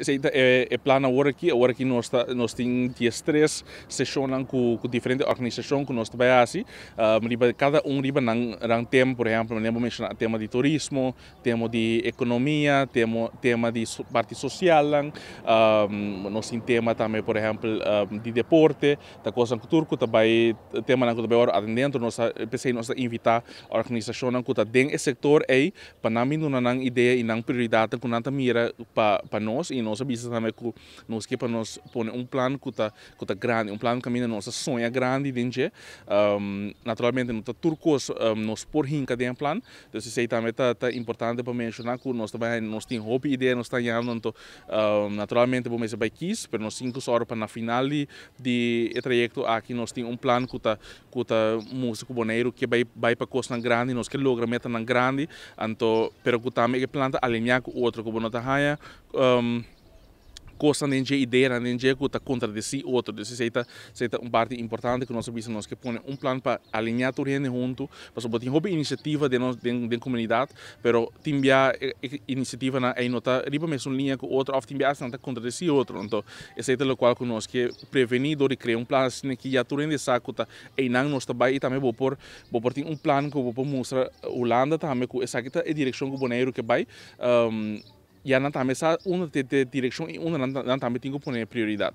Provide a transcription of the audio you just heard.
Aceita é, é plana agora aqui, agora aqui nós, tá, nós temos dias três sessões com, com diferentes organizações que nós trabalhamos. Uh, cada um riba um tema, por exemplo, lembro mencionar tema de turismo, tema de economia, tema, tema de parte social, um, nós temos tema também, por exemplo, de deporte, da coisa que turco, também tema que também agora dentro, nós pensei nós invitar a organização que está dentro do setor aí, para não ideia e não prioridade que não mira para nós e nós nossa business também que nós que para nós pôr um plano que tá que tá grande, um plano que a nossa sonha grande dentro. Um, naturalmente, não tá turcos, um, nós por rinca cada um plano, então isso aí também está tá importante para mencionar que nós também nós tem hobby ideia, nós estamos então, um, naturalmente, vamos vai quis, mas nós cinco horas para na final de, de trajeto aqui nós tem um plano que tá que tá músico boneiro que vai vai para coisa grande, nós que logra meta grande, então, pero que também planta alinhar com outro que não está um, coisa nem é ideia, nem é que está contra de si outro. Então, isso é uma parte importante que nós precisamos que põe um plano para alinhar tudo junto, para sobre uma iniciativa de nós, de, de comunidade, pero timbia iniciativa na aí nota riba mesmo linha com outro, ou timbia assim, contra de si outro. Então, isso é o qual que nós que prevenir de criar um plano assim que já tudo em saco tá não nós também e também vou por vou por um plano que vou por mostrar Holanda também com essa que tá a direção que o Boneiro que vai um, ehm, janë në të hame sa unë të direksion i unë në të hame tingu për një